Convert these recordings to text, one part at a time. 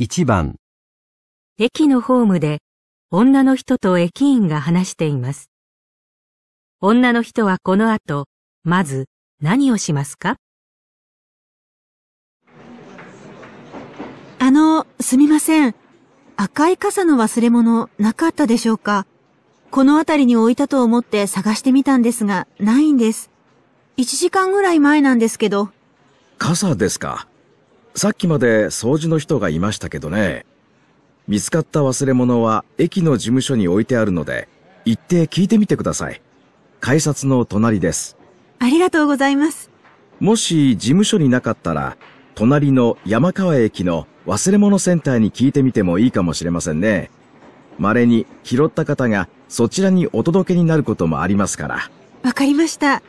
1番駅のホームで女の人と駅員が話しています。女の人はこの後、まず何をしますかあの、すみません。赤い傘の忘れ物なかったでしょうかこの辺りに置いたと思って探してみたんですが、ないんです。1時間ぐらい前なんですけど。傘ですかさっきまで掃除の人がいましたけどね。見つかった忘れ物は駅の事務所に置いてあるので、行って聞いてみてください。改札の隣です。ありがとうございます。もし事務所になかったら、隣の山川駅の忘れ物センターに聞いてみてもいいかもしれませんね。稀に拾った方がそちらにお届けになることもありますから。わかりました。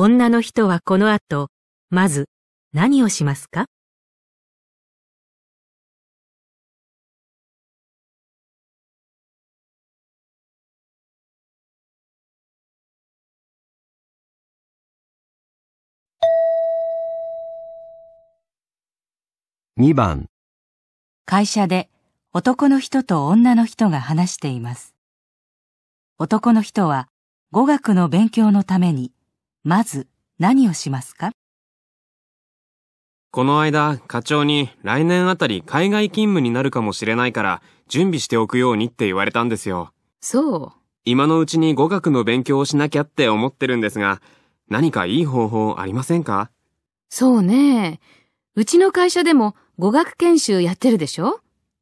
女の人はこの後、まず何をしますか2番会社で男の人と女の人が話しています。男の人は語学の勉強のためにまず何をしますかこの間、課長に来年あたり海外勤務になるかもしれないから準備しておくようにって言われたんですよ。そう。今のうちに語学の勉強をしなきゃって思ってるんですが、何かいい方法ありませんかそうね。うちの会社でも語学研修やってるでしょ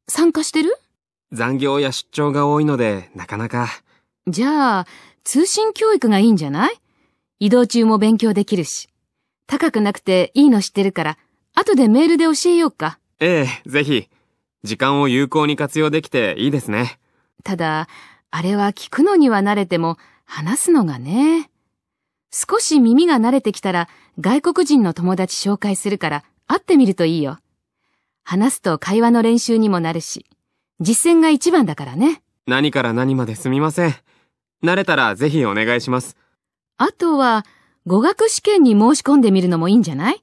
参加してる残業や出張が多いので、なかなか。じゃあ、通信教育がいいんじゃない移動中も勉強できるし。高くなくていいの知ってるから、後でメールで教えようか。ええ、ぜひ。時間を有効に活用できていいですね。ただ、あれは聞くのには慣れても、話すのがね。少し耳が慣れてきたら、外国人の友達紹介するから、会ってみるといいよ。話すと会話の練習にもなるし、実践が一番だからね。何から何まですみません。慣れたらぜひお願いします。あとは、語学試験に申し込んでみるのもいいんじゃない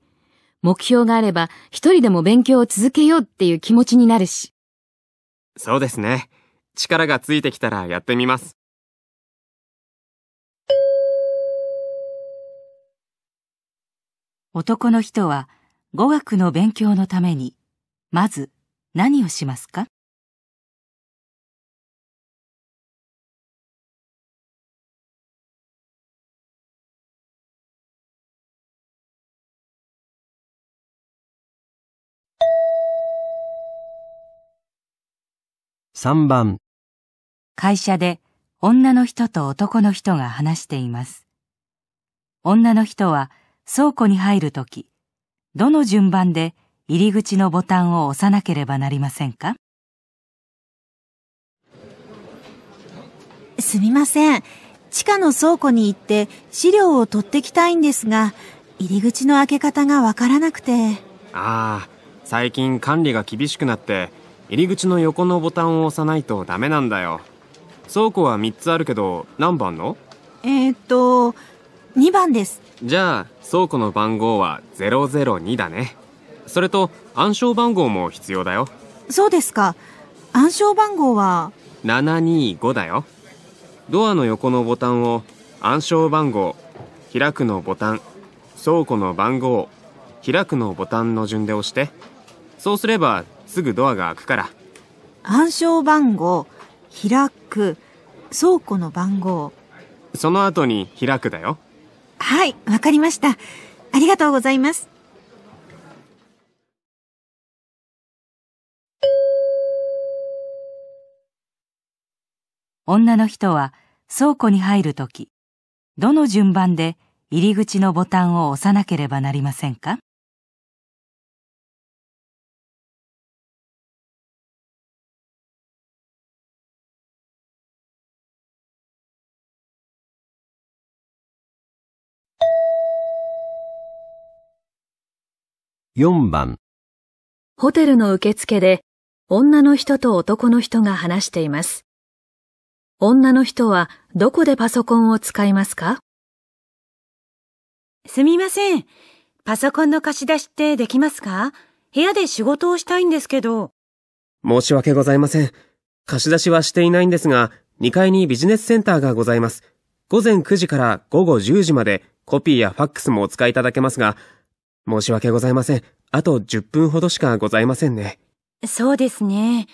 目標があれば、一人でも勉強を続けようっていう気持ちになるし。そうですね。力がついてきたらやってみます。男の人は語学の勉強のために、まず何をしますか3番会社で女の人と男の人が話しています。女の人は倉庫に入るとき、どの順番で入り口のボタンを押さなければなりませんかすみません。地下の倉庫に行って資料を取ってきたいんですが、入り口の開け方がわからなくて。ああ、最近管理が厳しくなって、入り口の横のボタンを押さないとダメなんだよ倉庫は3つあるけど何番のえー、っと2番ですじゃあ倉庫の番号は002だねそれと暗証番号も必要だよそうですか暗証番号は725だよドアの横のボタンを暗証番号開くのボタン倉庫の番号開くのボタンの順で押してそうすればすぐドアが開くから暗証番号開く倉庫の番号その後に開くだよはいわかりましたありがとうございます女の人は倉庫に入るとき、どの順番で入り口のボタンを押さなければなりませんか4番ホテルの受付で女の人と男の人が話しています。女の人はどこでパソコンを使いますかすみません。パソコンの貸し出しってできますか部屋で仕事をしたいんですけど。申し訳ございません。貸し出しはしていないんですが、2階にビジネスセンターがございます。午前9時から午後10時までコピーやファックスもお使いいただけますが、申し訳ございません。あと10分ほどしかございませんね。そうですね。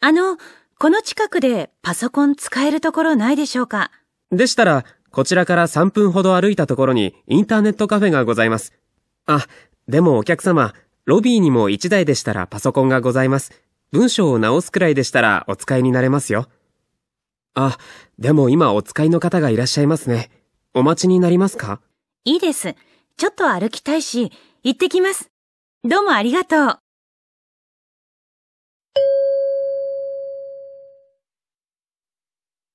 あの、この近くでパソコン使えるところないでしょうかでしたら、こちらから3分ほど歩いたところにインターネットカフェがございます。あ、でもお客様、ロビーにも1台でしたらパソコンがございます。文章を直すくらいでしたらお使いになれますよ。あ、でも今お使いの方がいらっしゃいますね。お待ちになりますかいいです。ちょっと歩きたいし、行ってきます。どうもありがとう。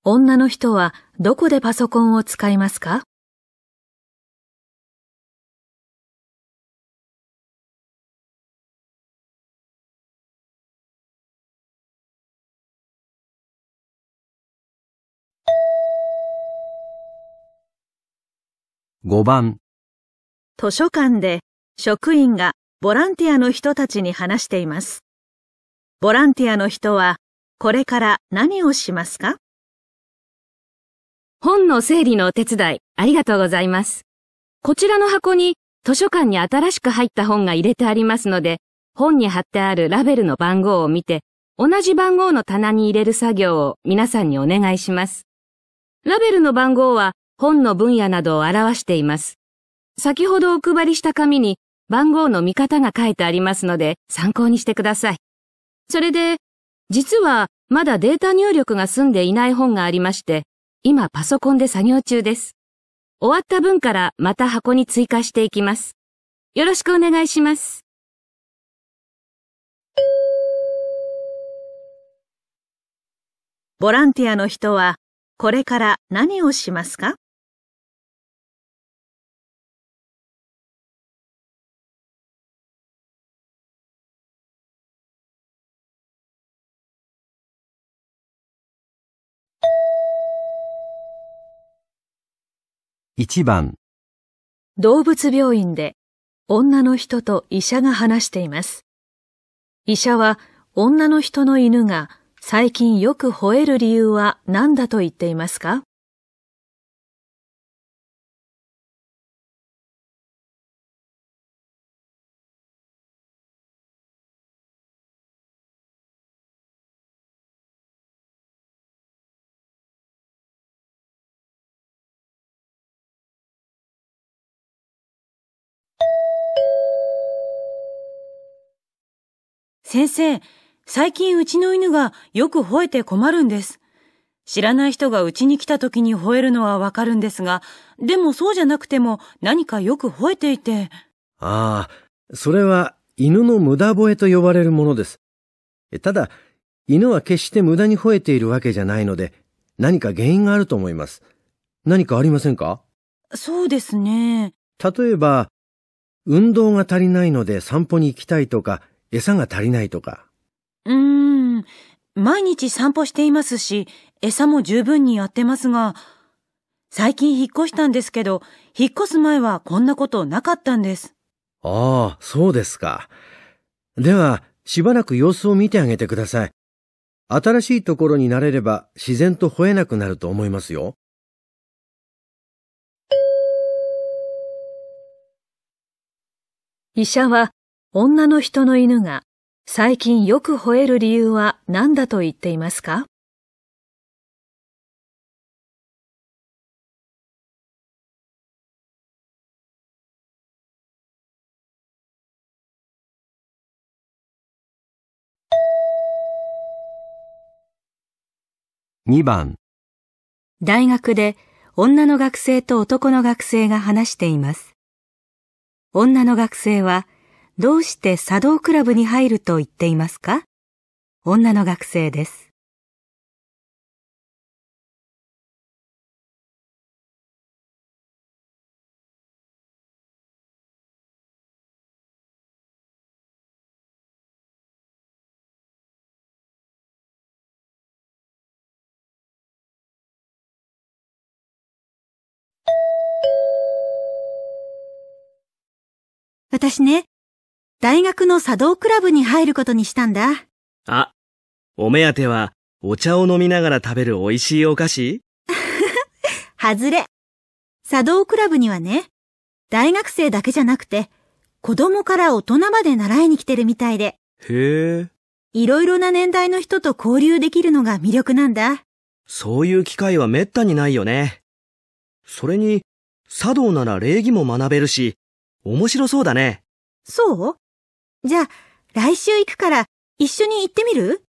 女の人はどこでパソコンを使いますか5番図書館で職員がボランティアの人たちに話しています。ボランティアの人はこれから何をしますか本の整理のお手伝いありがとうございます。こちらの箱に図書館に新しく入った本が入れてありますので、本に貼ってあるラベルの番号を見て、同じ番号の棚に入れる作業を皆さんにお願いします。ラベルの番号は本の分野などを表しています。先ほどお配りした紙に番号の見方が書いてありますので参考にしてください。それで、実はまだデータ入力が済んでいない本がありまして、今パソコンで作業中です。終わった分からまた箱に追加していきます。よろしくお願いします。ボランティアの人はこれから何をしますか一番動物病院で女の人と医者が話しています。医者は女の人の犬が最近よく吠える理由は何だと言っていますか先生、最近うちの犬がよく吠えて困るんです。知らない人がうちに来た時に吠えるのはわかるんですが、でもそうじゃなくても何かよく吠えていて。ああ、それは犬の無駄吠えと呼ばれるものです。ただ、犬は決して無駄に吠えているわけじゃないので、何か原因があると思います。何かありませんかそうですね。例えば、運動が足りないので散歩に行きたいとか、餌が足りないとか。うーん。毎日散歩していますし、餌も十分にやってますが、最近引っ越したんですけど、引っ越す前はこんなことなかったんです。ああ、そうですか。では、しばらく様子を見てあげてください。新しいところになれれば自然と吠えなくなると思いますよ。医者は女の人の犬が最近よく吠える理由は何だと言っていますか2番大学で女の学生と男の学生が話しています。女の学生はどうして茶道クラブに入ると言っていますか女の学生です。私ね、大学の茶道クラブに入ることにしたんだ。あ、お目当てはお茶を飲みながら食べる美味しいお菓子 外れ。茶道クラブにはね、大学生だけじゃなくて、子供から大人まで習いに来てるみたいで。へえ。いろいろな年代の人と交流できるのが魅力なんだ。そういう機会は滅多にないよね。それに、茶道なら礼儀も学べるし、面白そうだね。そうじゃあ、来週行くから一緒に行ってみる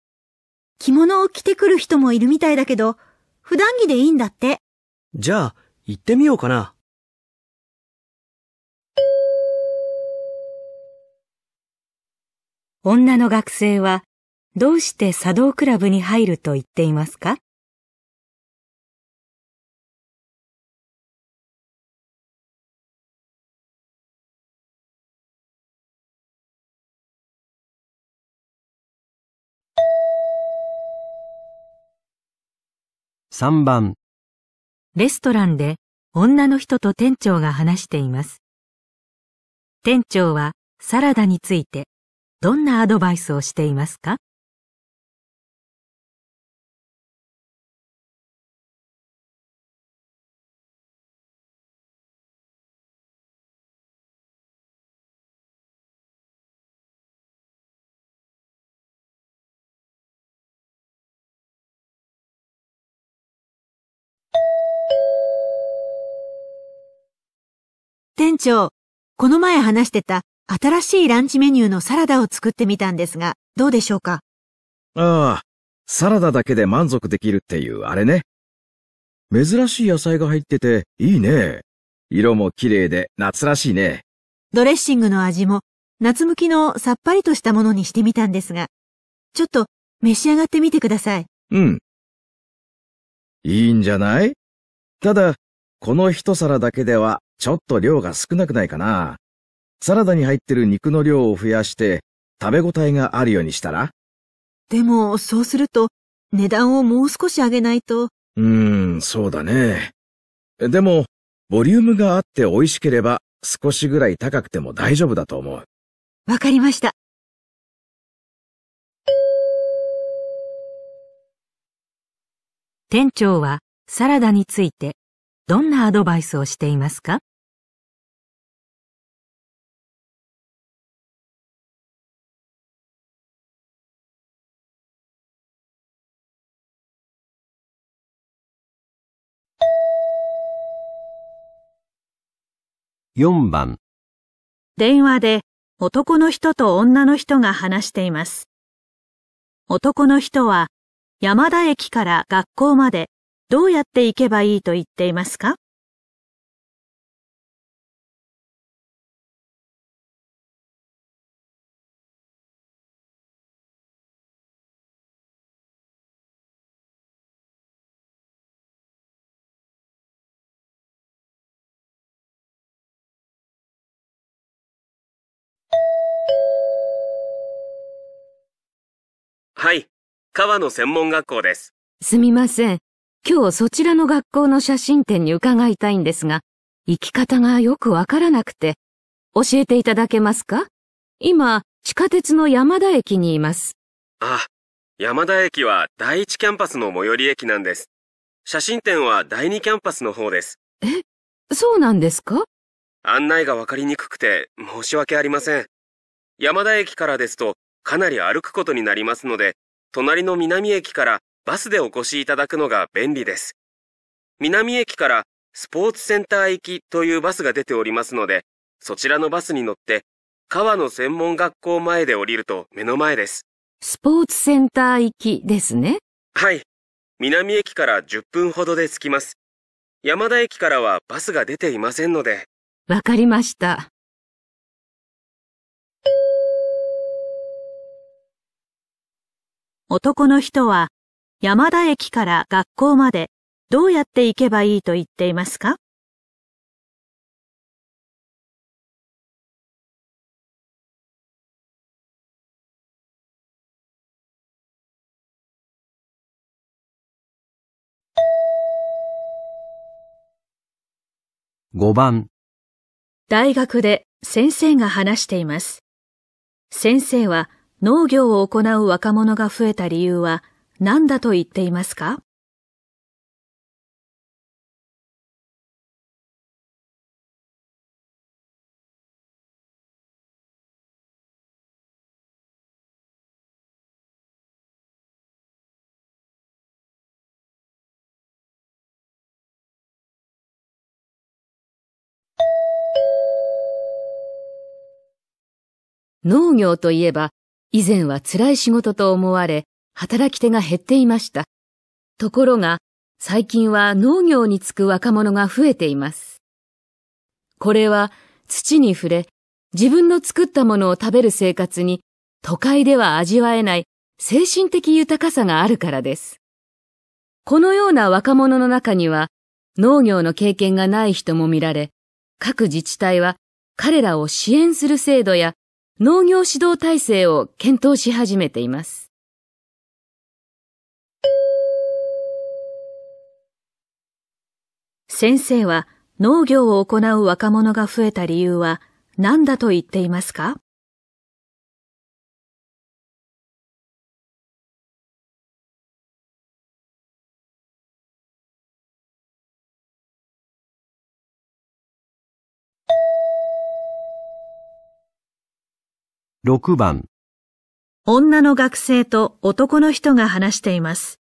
着物を着てくる人もいるみたいだけど、普段着でいいんだって。じゃあ、行ってみようかな。女の学生は、どうして茶道クラブに入ると言っていますか3番レストランで女の人と店長が話しています。店長はサラダについてどんなアドバイスをしていますか店長、この前話してた新しいランチメニューのサラダを作ってみたんですが、どうでしょうかああ、サラダだけで満足できるっていうあれね。珍しい野菜が入ってていいね。色も綺麗で夏らしいね。ドレッシングの味も夏向きのさっぱりとしたものにしてみたんですが、ちょっと召し上がってみてください。うん。いいんじゃないただ、この一皿だけではちょっと量が少なくないかな。サラダに入ってる肉の量を増やして、食べ応えがあるようにしたらでも、そうすると、値段をもう少し上げないと。うーん、そうだね。でも、ボリュームがあって美味しければ、少しぐらい高くても大丈夫だと思う。わかりました。店長はサラダについてどんなアドバイスをしていますか4番電話で男の人と女の人が話しています。男の人は山田駅から学校までどうやって行けばいいと言っていますか川の専門学校です。すみません。今日そちらの学校の写真展に伺いたいんですが、行き方がよくわからなくて、教えていただけますか今、地下鉄の山田駅にいます。あ、山田駅は第一キャンパスの最寄り駅なんです。写真展は第二キャンパスの方です。え、そうなんですか案内がわかりにくくて申し訳ありません。山田駅からですとかなり歩くことになりますので、隣の南駅からバスでお越しいただくのが便利です。南駅からスポーツセンター行きというバスが出ておりますので、そちらのバスに乗って、川の専門学校前で降りると目の前です。スポーツセンター行きですね。はい。南駅から10分ほどで着きます。山田駅からはバスが出ていませんので。わかりました。男の人は、山田駅から学校までどうやって行けばいいと言っていますか5番大学で先生が話しています。先生は農業を行う若者が増えた理由は何だと言っていますか農業といえば以前は辛い仕事と思われ、働き手が減っていました。ところが、最近は農業に就く若者が増えています。これは土に触れ、自分の作ったものを食べる生活に都会では味わえない精神的豊かさがあるからです。このような若者の中には農業の経験がない人も見られ、各自治体は彼らを支援する制度や農業指導体制を検討し始めています。先生は農業を行う若者が増えた理由は何だと言っていますか6番女の学生と男の人が話しています。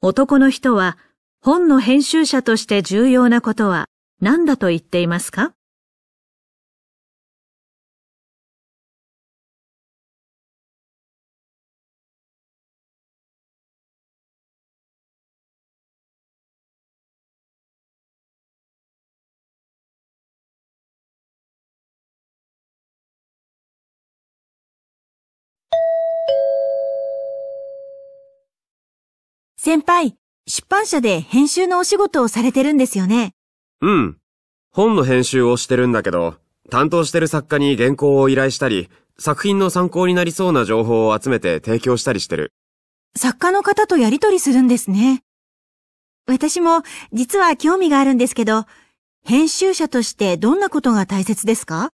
男の人は本の編集者として重要なことは何だと言っていますか先輩、出版社で編集のお仕事をされてるんですよね。うん。本の編集をしてるんだけど、担当してる作家に原稿を依頼したり、作品の参考になりそうな情報を集めて提供したりしてる。作家の方とやりとりするんですね。私も実は興味があるんですけど、編集者としてどんなことが大切ですか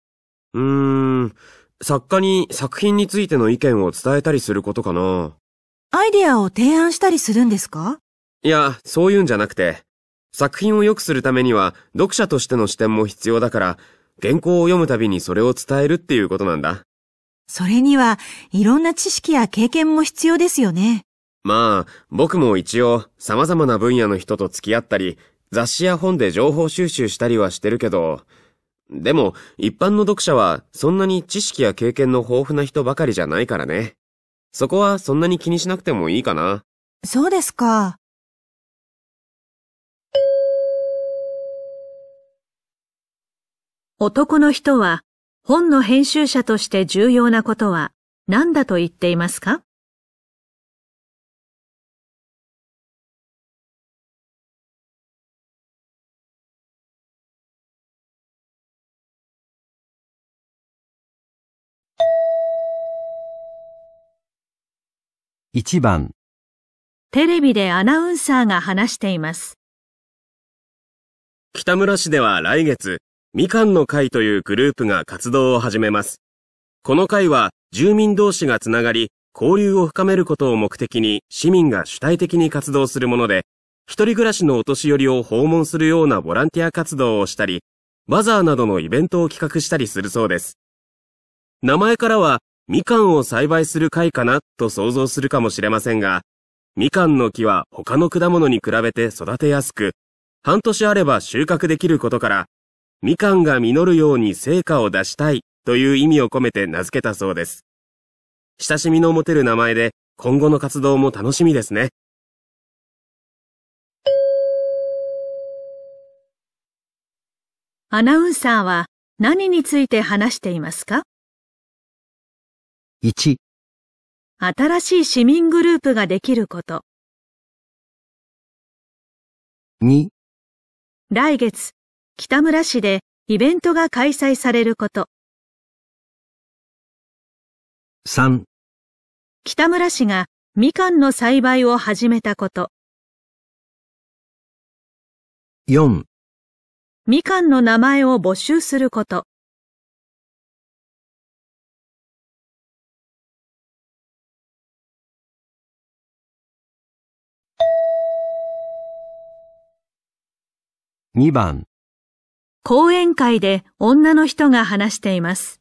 うーん、作家に作品についての意見を伝えたりすることかな。アイデアを提案したりするんですかいや、そういうんじゃなくて、作品を良くするためには読者としての視点も必要だから、原稿を読むたびにそれを伝えるっていうことなんだ。それには、いろんな知識や経験も必要ですよね。まあ、僕も一応、様々な分野の人と付き合ったり、雑誌や本で情報収集したりはしてるけど、でも、一般の読者は、そんなに知識や経験の豊富な人ばかりじゃないからね。そこはそんなに気にしなくてもいいかな。そうですか。男の人は本の編集者として重要なことは何だと言っていますか1番テレビでアナウンサーが話しています。北村市では来月、みかんの会というグループが活動を始めます。この会は住民同士がつながり、交流を深めることを目的に市民が主体的に活動するもので、一人暮らしのお年寄りを訪問するようなボランティア活動をしたり、バザーなどのイベントを企画したりするそうです。名前からはみかんを栽培する会かなと想像するかもしれませんが、みかんの木は他の果物に比べて育てやすく、半年あれば収穫できることから、みかんが実るように成果を出したいという意味を込めて名付けたそうです。親しみの持てる名前で今後の活動も楽しみですね。アナウンサーは何について話していますか1新しい市民グループができること。2来月、北村市でイベントが開催されること。3北村市がみかんの栽培を始めたこと。4みかんの名前を募集すること。2番講演会で女の人が話しています。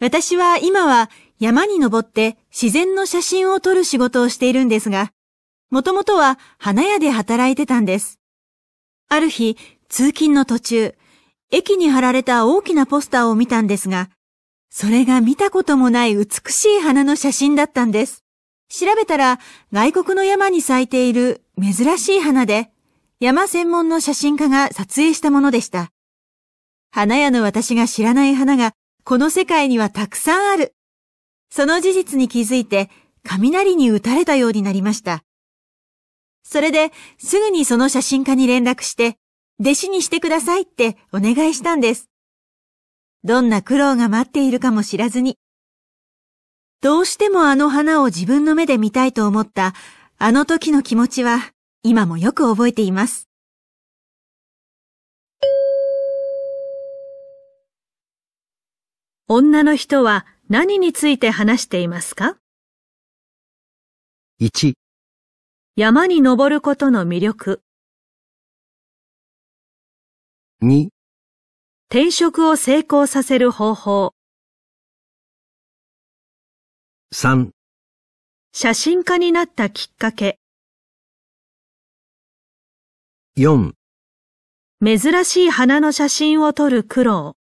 私は今は山に登って自然の写真を撮る仕事をしているんですが、もともとは花屋で働いてたんです。ある日、通勤の途中、駅に貼られた大きなポスターを見たんですが、それが見たこともない美しい花の写真だったんです。調べたら外国の山に咲いている珍しい花で、山専門の写真家が撮影したものでした。花屋の私が知らない花がこの世界にはたくさんある。その事実に気づいて雷に打たれたようになりました。それですぐにその写真家に連絡して、弟子にしてくださいってお願いしたんです。どんな苦労が待っているかも知らずに。どうしてもあの花を自分の目で見たいと思ったあの時の気持ちは今もよく覚えています。女の人は何について話していますか ?1 山に登ることの魅力2転職を成功させる方法3写真家になったきっかけ4珍しい花の写真を撮る苦労。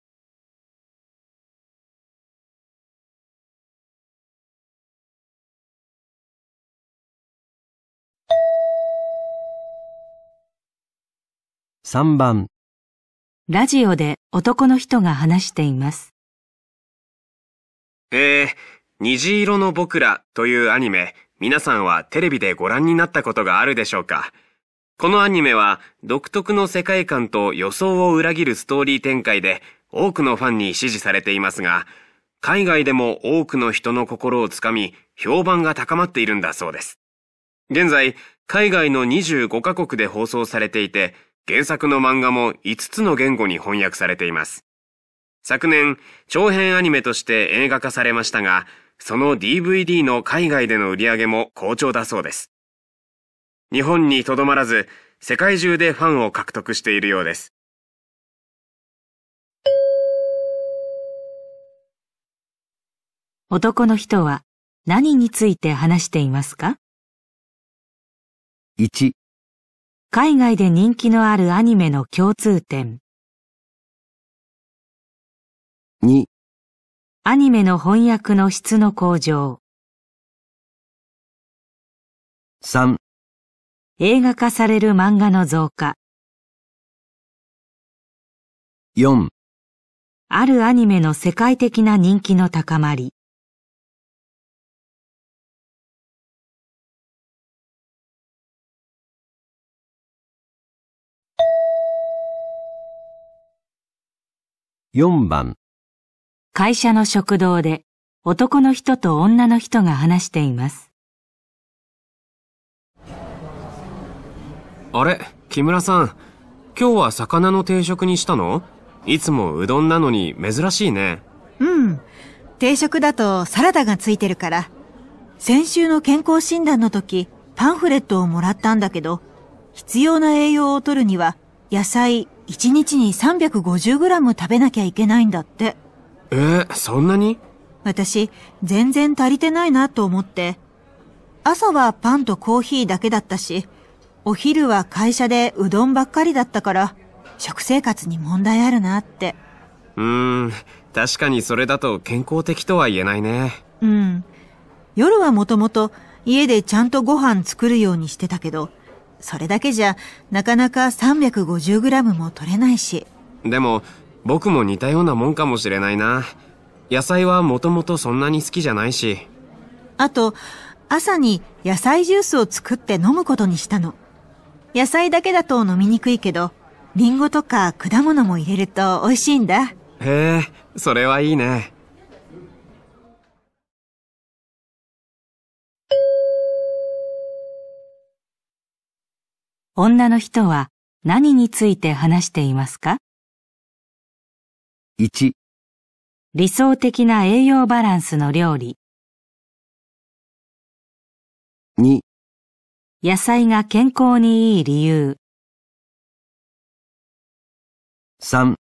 3番ラジオで男の人が話しています。えー、虹色の僕らというアニメ、皆さんはテレビでご覧になったことがあるでしょうかこのアニメは独特の世界観と予想を裏切るストーリー展開で多くのファンに支持されていますが、海外でも多くの人の心をつかみ、評判が高まっているんだそうです。現在、海外の25カ国で放送されていて、原作の漫画も5つの言語に翻訳されています。昨年、長編アニメとして映画化されましたが、その DVD の海外での売り上げも好調だそうです。日本にとどまらず、世界中でファンを獲得しているようです。男の人は何について話していますか ?1 海外で人気のあるアニメの共通点2アニメの翻訳の質の向上3映画化される漫画の増加。4あるアニメの世界的な人気の高まり。4番会社の食堂で男の人と女の人が話しています。あれ、木村さん。今日は魚の定食にしたのいつもうどんなのに珍しいね。うん。定食だとサラダがついてるから。先週の健康診断の時、パンフレットをもらったんだけど、必要な栄養を取るには、野菜1日に 350g 食べなきゃいけないんだって。えー、そんなに私、全然足りてないなと思って。朝はパンとコーヒーだけだったし、お昼は会社でうどんばっかりだったから、食生活に問題あるなって。うーん、確かにそれだと健康的とは言えないね。うん。夜はもともと家でちゃんとご飯作るようにしてたけど、それだけじゃなかなか 350g も取れないし。でも、僕も似たようなもんかもしれないな。野菜はもともとそんなに好きじゃないし。あと、朝に野菜ジュースを作って飲むことにしたの。野菜だけだと飲みにくいけど、リンゴとか果物も入れると美味しいんだ。へえ、それはいいね。女の人は何について話していますか ?1 理想的な栄養バランスの料理2野菜が健康にいい理由。3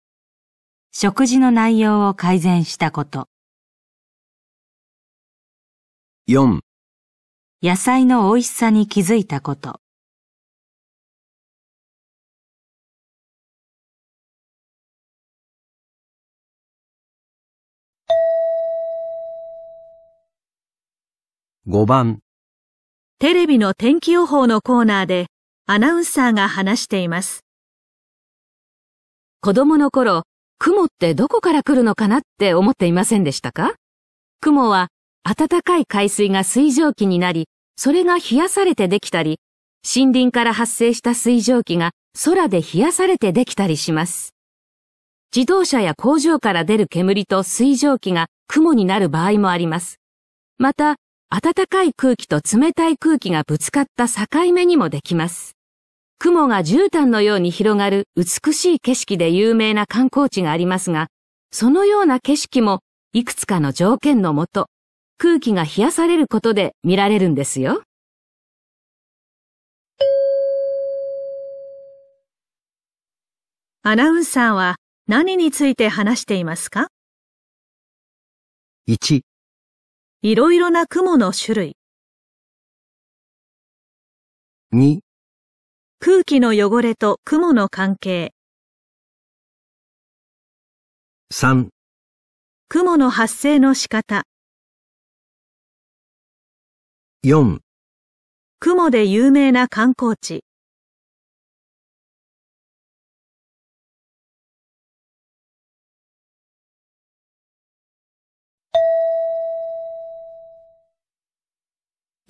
食事の内容を改善したこと。4野菜の美味しさに気づいたこと。5番テレビの天気予報のコーナーでアナウンサーが話しています。子供の頃、雲ってどこから来るのかなって思っていませんでしたか雲は暖かい海水が水蒸気になり、それが冷やされてできたり、森林から発生した水蒸気が空で冷やされてできたりします。自動車や工場から出る煙と水蒸気が雲になる場合もあります。また、暖かい空気と冷たい空気がぶつかった境目にもできます。雲が絨毯のように広がる美しい景色で有名な観光地がありますが、そのような景色もいくつかの条件のもと、空気が冷やされることで見られるんですよ。アナウンサーは何について話していますか 1, いろいろな雲の種類。2空気の汚れと雲の関係。3雲の発生の仕方。4雲で有名な観光地。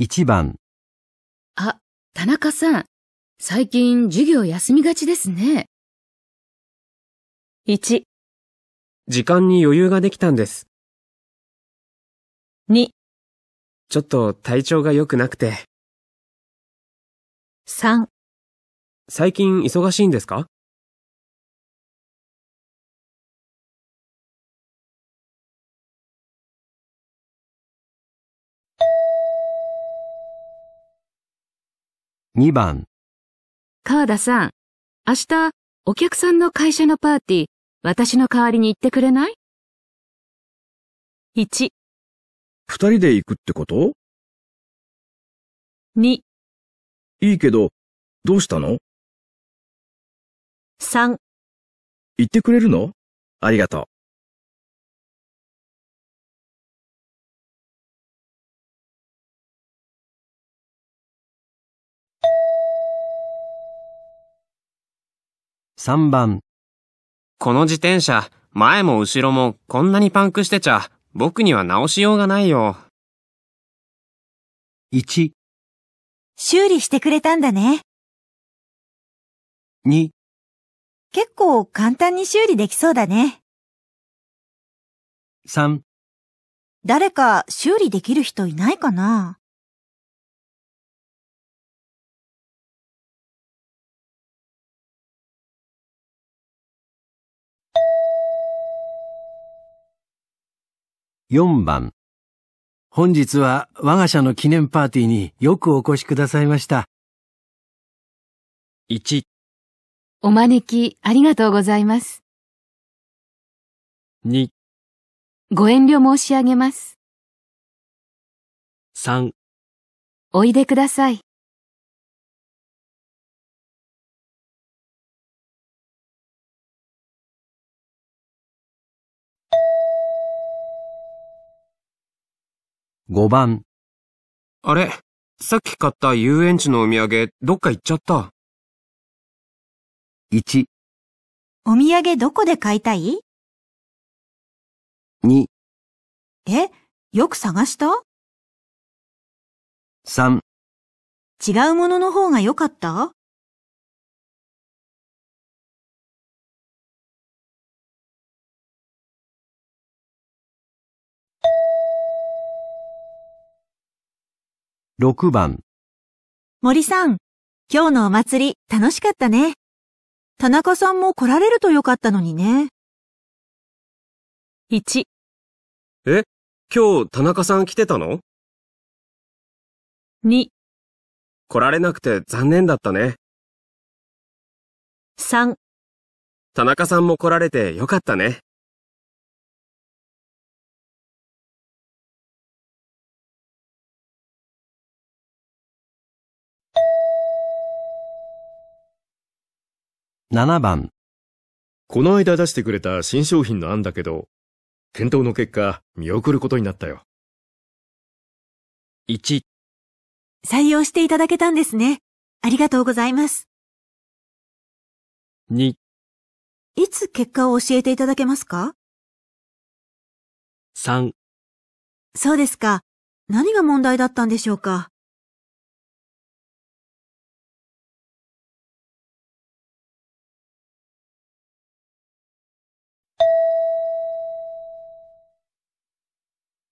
1番あ、田中さん、最近授業休みがちですね。1、時間に余裕ができたんです。2、ちょっと体調が良くなくて、3最近忙しいんですか2番。川田さん、明日、お客さんの会社のパーティー、私の代わりに行ってくれない ?1、二人で行くってこと2、いいけど、どうしたの3、言ってくれるのありがとう。3番。この自転車、前も後ろもこんなにパンクしてちゃ、僕には直しようがないよ。1、修理してくれたんだね。2、結構簡単に修理できそうだね。3、誰か修理できる人いないかな4番。本日は我が社の記念パーティーによくお越しくださいました。1。お招きありがとうございます。2。ご遠慮申し上げます。3。おいでください。5番。あれ、さっき買った遊園地のお土産、どっか行っちゃった。1。お土産どこで買いたい ?2。え、よく探した3違うものの方が良かった6番森さん、今日のお祭り楽しかったね。田中さんも来られるとよかったのにね。1、え今日田中さん来てたの2、来られなくて残念だったね。3、田中さんも来られてよかったね。7番。この間出してくれた新商品の案だけど、検討の結果、見送ることになったよ。1。採用していただけたんですね。ありがとうございます。2。いつ結果を教えていただけますか ?3。そうですか。何が問題だったんでしょうか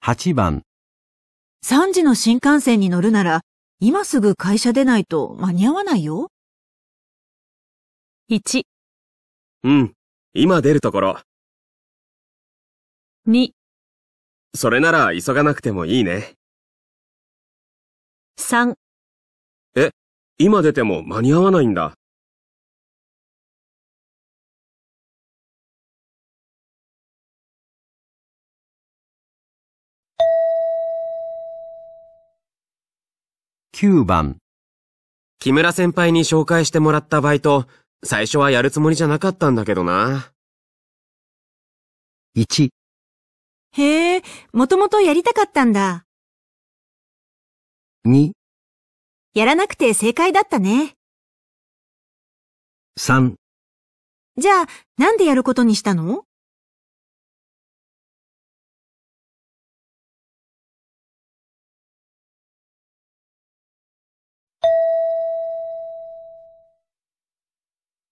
8番3時の新幹線に乗るなら、今すぐ会社出ないと間に合わないよ。1、うん、今出るところ。2、それなら急がなくてもいいね。3、え、今出ても間に合わないんだ。9番。木村先輩に紹介してもらったバイト、最初はやるつもりじゃなかったんだけどな。1。へえ、もともとやりたかったんだ。2。やらなくて正解だったね。3。じゃあ、なんでやることにしたの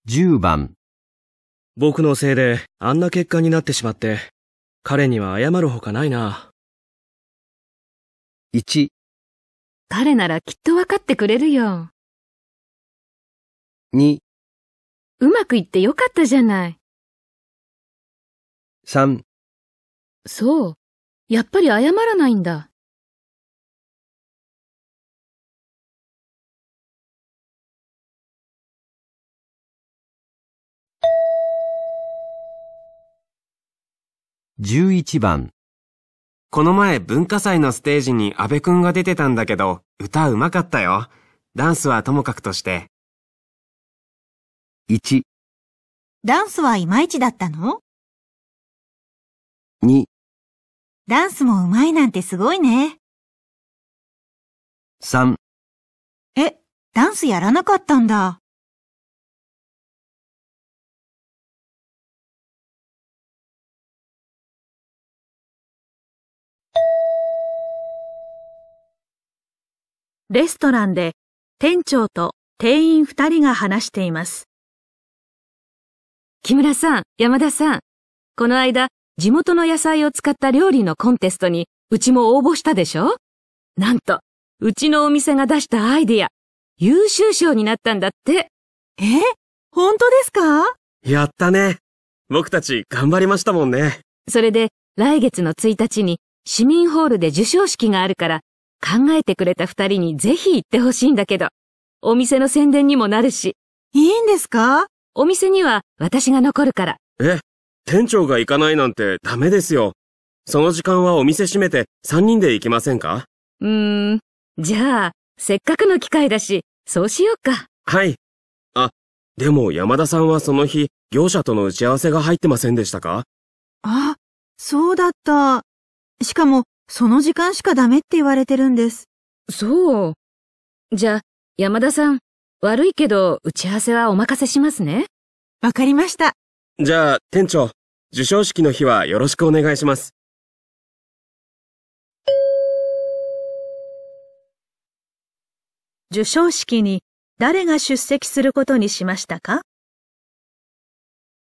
10番僕のせいであんな結果になってしまって、彼には謝るほかないな。1彼ならきっとわかってくれるよ。2うまくいってよかったじゃない。3そう。やっぱり謝らないんだ。11番。この前文化祭のステージに安部くんが出てたんだけど、歌うまかったよ。ダンスはともかくとして。1。ダンスはいまいちだったの ?2。ダンスもうまいなんてすごいね。3。え、ダンスやらなかったんだ。レストランで店長と店員二人が話しています。木村さん、山田さん、この間、地元の野菜を使った料理のコンテストに、うちも応募したでしょなんと、うちのお店が出したアイディア、優秀賞になったんだって。え本当ですかやったね。僕たち頑張りましたもんね。それで、来月の1日に市民ホールで授賞式があるから、考えてくれた二人にぜひ行ってほしいんだけど、お店の宣伝にもなるし。いいんですかお店には私が残るから。え、店長が行かないなんてダメですよ。その時間はお店閉めて三人で行きませんかうーん、じゃあ、せっかくの機会だし、そうしようか。はい。あ、でも山田さんはその日、業者との打ち合わせが入ってませんでしたかあ、そうだった。しかも、その時間しかダメって言われてるんです。そう。じゃあ、山田さん、悪いけど、打ち合わせはお任せしますね。わかりました。じゃあ、店長、授賞式の日はよろしくお願いします。授賞式に誰が出席することにしましたか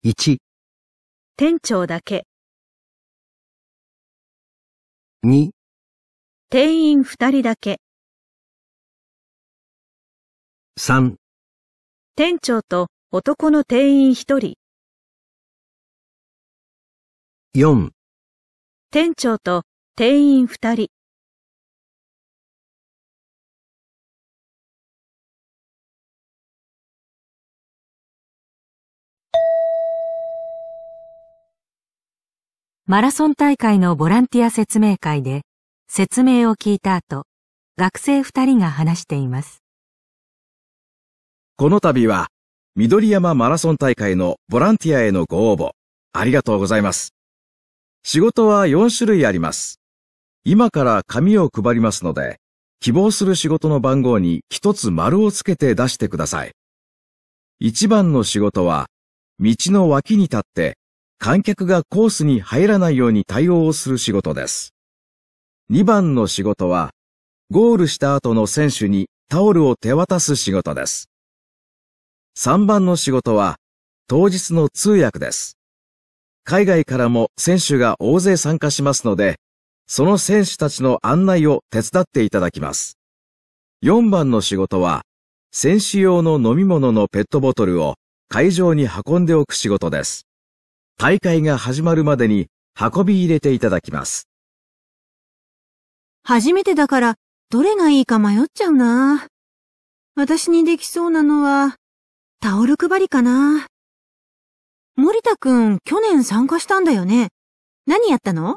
?1 店長だけ2店員二人だけ3店長と男の店員一人4店長と店員二人マラソン大会のボランティア説明会で説明を聞いた後、学生二人が話しています。この度は、緑山マラソン大会のボランティアへのご応募、ありがとうございます。仕事は4種類あります。今から紙を配りますので、希望する仕事の番号に一つ丸をつけて出してください。一番の仕事は、道の脇に立って観客がコースに入らないように対応をする仕事です。2番の仕事は、ゴールした後の選手にタオルを手渡す仕事です。3番の仕事は、当日の通訳です。海外からも選手が大勢参加しますので、その選手たちの案内を手伝っていただきます。4番の仕事は、選手用の飲み物のペットボトルを会場に運んでおく仕事です。大会が始まるまでに運び入れていただきます。初めてだから、どれがいいか迷っちゃうな。私にできそうなのは、タオル配りかな。森田くん、去年参加したんだよね。何やったの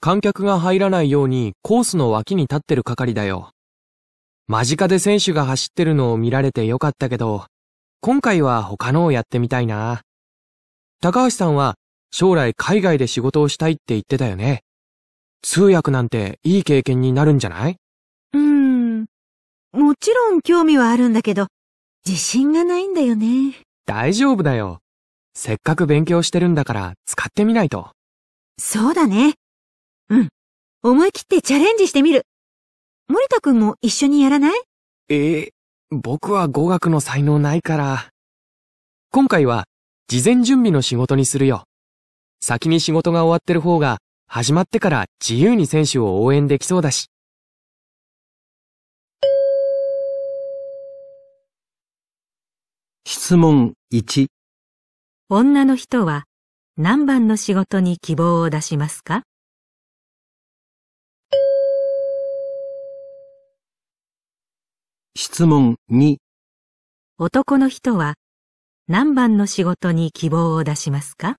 観客が入らないようにコースの脇に立ってる係だよ。間近で選手が走ってるのを見られてよかったけど、今回は他のをやってみたいな。高橋さんは将来海外で仕事をしたいって言ってたよね。通訳なんていい経験になるんじゃないうーん。もちろん興味はあるんだけど、自信がないんだよね。大丈夫だよ。せっかく勉強してるんだから使ってみないと。そうだね。うん。思い切ってチャレンジしてみる。森田くんも一緒にやらないええー、僕は語学の才能ないから。今回は事前準備の仕事にするよ。先に仕事が終わってる方が、始まってから自由に選手を応援できそうだし。質問1女の人は何番の仕事に希望を出しますか質問2男の人は何番の仕事に希望を出しますか